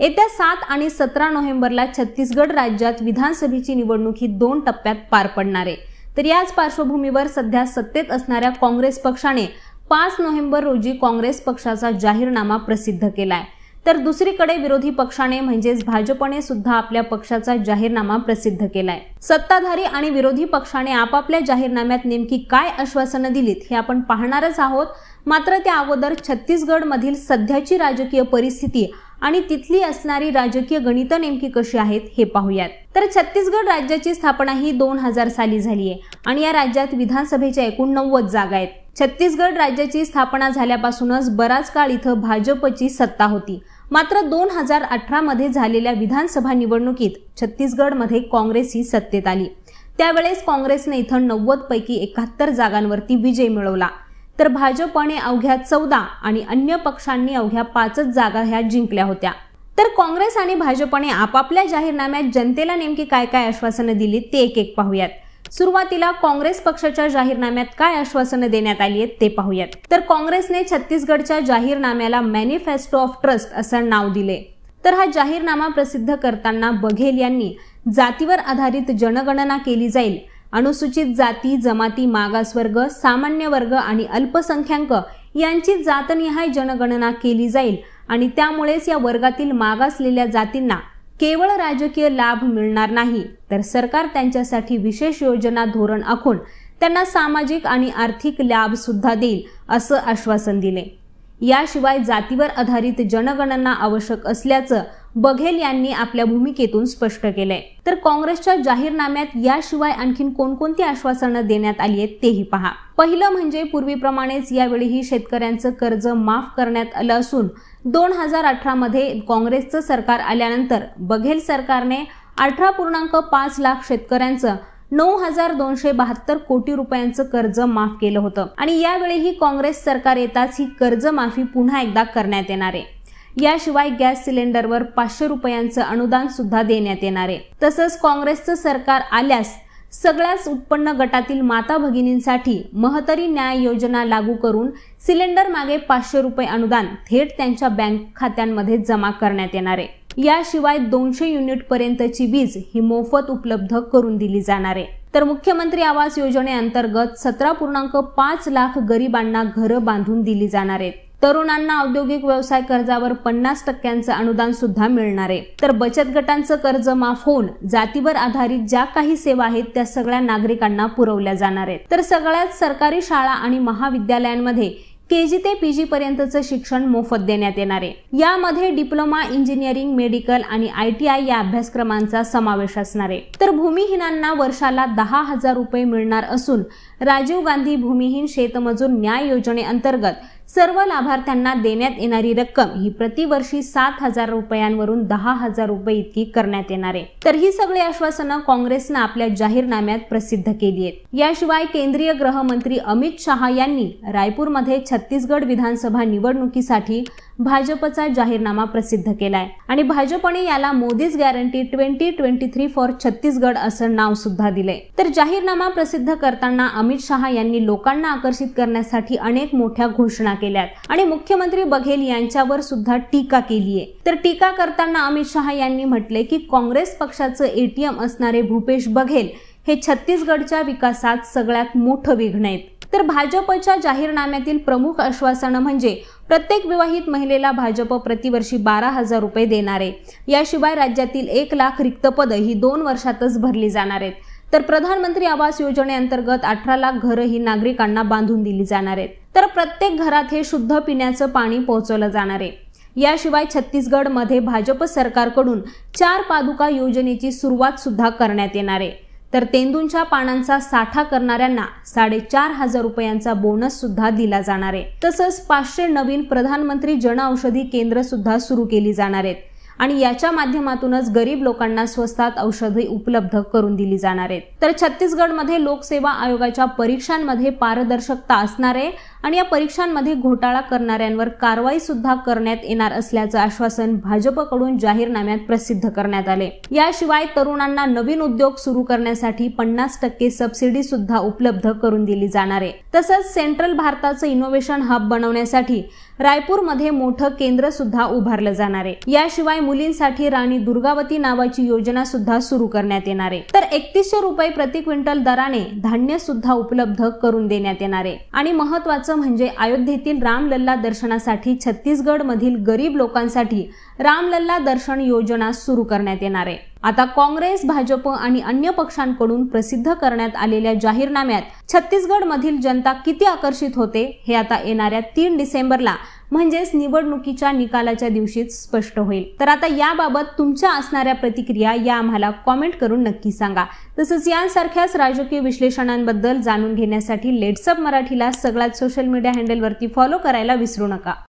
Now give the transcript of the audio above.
येत्या सात आणि सतरा नोव्हेंबरला छत्तीसगड राज्यात विधानसभेची निवडणूक ही दोन टप्प्यात पार पडणार आहे तर याच पार्श्वभूमीवर सध्या सत्तेत असणाऱ्या काँग्रेस पक्षाने पाच नोव्हेंबर रोजी काँग्रेस पक्षाचा जाहीरनामा प्रसिद्ध केलाय तर दुसरीकडे विरोधी पक्षाने म्हणजेच भाजपने सुद्धा आपल्या पक्षाचा जाहीरनामा प्रसिद्ध केलाय सत्ताधारी आणि विरोधी पक्षाने आपापल्या जाहीरनाम्यात नेमकी काय आश्वासनं दिलीत हे आपण पाहणारच आहोत मात्र त्या अगोदर छत्तीसगड मधील सध्याची राजकीय परिस्थिती आणि तिथली असणारी राजकीय गणित नेमकी कशी आहेत हे पाहूयात तर छत्तीसगड राज्याची स्थापना ही दोन हजार साली झाली आहे आणि या राज्यात विधानसभेच्या एकूण नव्वद जागा आहेत छत्तीसगड राज्याची स्थापना झाल्यापासूनच बराच काळ इथं भाजपची सत्ता होती मात्र दोन हजार अठरामध्ये झालेल्या विधानसभा निवडणुकीत छत्तीसगडमध्ये काँग्रेस ही सत्तेत आली त्यावेळेस काँग्रेसने इथं नव्वद पैकी एकाहत्तर जागांवरती विजय मिळवला तर भाजपने अवघ्या चौदा आणि अन्य पक्षांनी अवघ्या पाचच जागा ह्या जिंकल्या होत्या तर काँग्रेस आणि भाजपने आपापल्या जाहीरनाम्यात जनतेला नेमकी काय काय आश्वासनं दिली ते एक एक पाहूयात सुरुवातीला काँग्रेस पक्षाच्या जाहीरनाम्यात काय आश्वासनं देण्यात आली आहेत ते पाहूयात तर काँग्रेसने छत्तीसगडच्या जाहीरनाम्याला मॅनिफेस्टो ऑफ ट्रस्ट असं नाव दिले तर हा जाहीरनामा प्रसिद्ध करताना बघेल यांनी जातीवर आधारित जनगणना केली जाईल अनुसूचित जाती जमाती मागासवर्ग सामान्य वर्ग आणि अल्पसंख्याक यांची जातनिहाय जनगणना केली जाईल आणि त्यामुळेच या वर्गातील मागासलेल्या जातींना केवळ राजकीय लाभ मिळणार नाही तर सरकार त्यांच्यासाठी विशेष योजना धोरण आखून त्यांना सामाजिक आणि आर्थिक लाभ सुद्धा देईल असं आश्वासन दिले याशिवाय जातीवर आधारित जनगणना आवश्यक असल्याचं बघेल यांनी आपल्या भूमिकेतून स्पष्ट केलंय तर काँग्रेसच्या जाहीरनाम्यात याशिवाय आणखीन कोणकोणती आश्वासनं देण्यात आली आहेत तेही पहा पहिलं म्हणजे पूर्वीप्रमाणेच यावेळीही शेतकऱ्यांचं कर्ज माफ करण्यात आलं असून दोन हजार अठरामध्ये काँग्रेसचं सरकार आल्यानंतर बघेल सरकारने अठरा पूर्णांक पाच लाख शेतकऱ्यांचं नऊ हजार दोनशे बहात्तर कोटी रुपयांचं कर्ज माफ केलं होतं आणि यावेळीही काँग्रेस सरकार येताच ही कर्जमाफी पुन्हा एकदा करण्यात येणार आहे याशिवाय गॅस सिलेंडरवर पाचशे रुपयांचं अनुदान सुद्धा देण्यात येणार आहे तसंच काँग्रेसचं सरकार आल्यास सगळ्याच उत्पन्न गटातील माता भगिनींसाठी महतरी न्याय योजना लागू करून सिलेंडर मागे पाचशे रुपये अनुदान थेट त्यांच्या बँक खात्यांमध्ये जमा करण्यात येणार आहे याशिवाय दोनशे युनिट पर्यंतची वीज ही मोफत उपलब्ध करून दिली जाणार आहे तर मुख्यमंत्री आवास योजनेअंतर्गत सतरा पूर्णांक पाच लाख गरिबांना घरं बांधून दिली जाणार आहेत तरुणांना औद्योगिक व्यवसाय कर्जावर पन्नास टक्क्यांचं अनुदान सुद्धा मिळणार आहे तर बचत गटांचं कर्ज माफ होऊन जातीवर आधारित ज्या काही सेवा आहेत त्या सगळ्या नागरिकांना पुरवल्या जाणार आहेत तर सगळ्यात सरकारी शाळा आणि महाविद्यालयांमध्ये केजी ते पीजी पर्यंतचं शिक्षण मोफत देण्यात येणार आहे यामध्ये डिप्लोमा इंजिनिअरिंग मेडिकल आणि आय टी आय या अभ्यासक्रमांचा समावेश असणार आहे तर भूमिहीनांना वर्षाला दहा हजार रुपये मिळणार असून राजीव गांधी भूमिहीन शेतमजूर न्याय योजनेअंतर्गत सर्व लाभार्थ्यांना देण्यात येणारी रक्कम ही प्रतिवर्षी सात हजार रुपयांवरून दहा हजार रुपये इतकी करण्यात येणार आहे तर ही सगळी आश्वासनं काँग्रेसनं आपल्या जाहीरनाम्यात प्रसिद्ध केली आहेत याशिवाय केंद्रीय गृहमंत्री अमित शहा यांनी रायपूरमध्ये छत्तीसगड विधानसभा निवडणुकीसाठी भाजपचा जाहीरनामा प्रसिद्ध केलाय आणि भाजपने याला Modi's guarantee twenty twenty three for Chhattisgarh असं नाव सुद्धा दिले तर जाहीरनामा प्रसिद्ध करताना अमित शहा यांनी लोकांना आकर्षित करण्यासाठी अनेक मोठ्या घोषणा केल्यात आणि मुख्यमंत्री बघेल यांच्यावर सुद्धा टीका केलीये तर टीका करताना अमित शहा यांनी म्हटले की काँग्रेस पक्षाचं एटीएम असणारे भूपेश बघेल हे छत्तीसगडच्या विकासात सगळ्यात मोठं विघ्न आहेत तर भाजपच्या जाहीरनाम्यातील प्रमुख आश्वासनं म्हणजे प्रत्येक विवाहित महिलेला भाजप प्रतिवर्षी बारा हजार रुपये देणार आहे याशिवाय राज्यातील एक लाख रिक्त पद ही दोन वर्षातच भरली जाणार आहेत तर प्रधानमंत्री आवास योजनेअंतर्गत अठरा लाख घरं ही नागरिकांना बांधून दिली जाणार आहेत तर प्रत्येक घरात हे शुद्ध पिण्याचं पाणी पोहोचवलं जाणार आहे याशिवाय छत्तीसगडमध्ये भाजप सरकारकडून चार पादुका योजनेची सुरुवात सुद्धा करण्यात येणार आहे तर तेंदूंच्या पानांचा साठा करणाऱ्यांना साडेचार हजार रुपयांचा बोनस सुद्धा दिला जाणार आहे तसंच पाचशे नवीन प्रधानमंत्री जनऔषधी केंद्र सुद्धा सुरू केली जाणार आहेत आणि याच्या माध्यमातूनच गरीब लोकांना स्वस्तात औषधे उपलब्ध करून दिली जाणार आहेत तर छत्तीसगडमध्ये लोकसेवा आयोगाच्या परीक्षांमध्ये पारदर्शकता असणार आहे आणि या परीक्षांमध्ये घोटाळा करणाऱ्यांवर कारवाई सुद्धा करण्यात येणार असल्याचं आश्वासन भाजपकडून जाहीरनाम्यात प्रसिद्ध करण्यात आले याशिवाय तरुणांना नवीन उद्योग सुरू करण्यासाठी पन्नास टक्के सबसिडी सुद्धा उपलब्ध करून दिली जाणार आहे तसंच सेंट्रल भारताचं इनोव्हेशन हब बनवण्यासाठी रायपूरमध्ये मोठं केंद्र सुद्धा उभारलं जाणार आहे याशिवाय मुलींसाठी राणी दुर्गावती नावाची योजना सुद्धा सुरू करण्यात येणार आहे तर एकतीसशे रुपये प्रति क्विंटल दराने धान्य सुद्धा उपलब्ध करून देण्यात येणार आहे आणि महत्वाचं म्हणजे अयोध्येतील रामलल्ला दर्शनासाठी छत्तीसगडमधील गरीब लोकांसाठी रामलल्ला दर्शन योजना सुरू करण्यात येणार आहे आता काँग्रेस भाजप आणि अन्य पक्षांकडून प्रसिद्ध करण्यात आलेल्या जाहीरनाम्यात छत्तीसगडमधील जनता किती आकर्षित होते हे आता येणाऱ्या तीन डिसेंबरला म्हणजेच निवडणुकीच्या निकालाच्या दिवशीच स्पष्ट होईल तर आता याबाबत तुमच्या असणाऱ्या प्रतिक्रिया या आम्हाला कॉमेंट करून नक्की सांगा तसंच यांसारख्याच राजकीय विश्लेषणांबद्दल जाणून घेण्यासाठी लेट्सअप मराठीला सगळ्यात सोशल मीडिया हँडलवरती फॉलो करायला विसरू नका